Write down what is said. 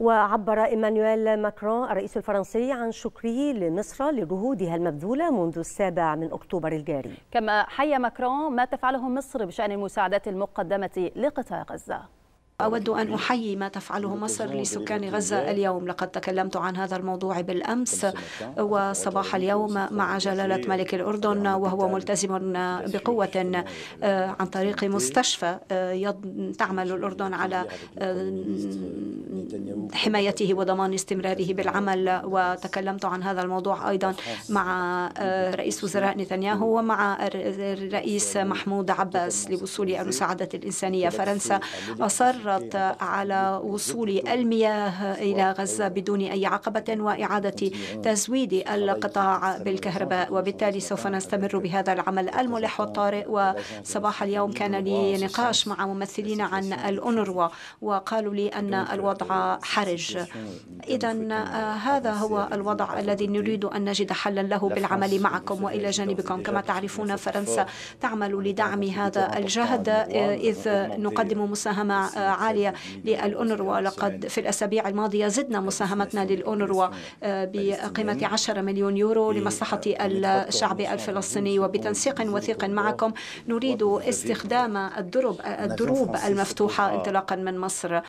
وعبر إيمانويل ماكرون الرئيس الفرنسي عن شكره لمصر لجهودها المبذولة منذ السابع من أكتوبر الجاري كما حيا ماكرون ما تفعله مصر بشأن المساعدات المقدمة لقطاع غزة أود أن أحيي ما تفعله مصر لسكان غزة اليوم لقد تكلمت عن هذا الموضوع بالأمس وصباح اليوم مع جلالة ملك الأردن وهو ملتزم بقوة آه، عن طريق مستشفى آه، تعمل الأردن على آه، حمايته وضمان استمراره بالعمل وتكلمت عن هذا الموضوع أيضا مع رئيس وزراء نتنياهو ومع الرئيس محمود عباس لوصول المساعدة الإنسانية فرنسا أصر استمرت إيه، على وصول المياه إلى آه، غزة بدون أي عقبة وإعادة تزويد آه، القطاع بالكهرباء وبالتالي سوف نستمر بهذا العمل الملح والطارئ وصباح اليوم كان لي نقاش مع ممثلين عن الانروا وقالوا لي أن الوضع حرج إذا آه، هذا هو الوضع الذي نريد أن نجد حلا له بالعمل معكم وإلى جانبكم كما تعرفون فرنسا تعمل لدعم هذا الجهد إذ نقدم مساهمة عالية للأونروا لقد في الأسابيع الماضية زدنا مساهمتنا للأونروا آه، بقيمة 10 مليون يورو إيه، لمصلحة آه، الشعب الفلسطيني وبتنسيق وثيق معكم نريد استخدام الدروب الدروب المفتوحة انطلاقا من مصر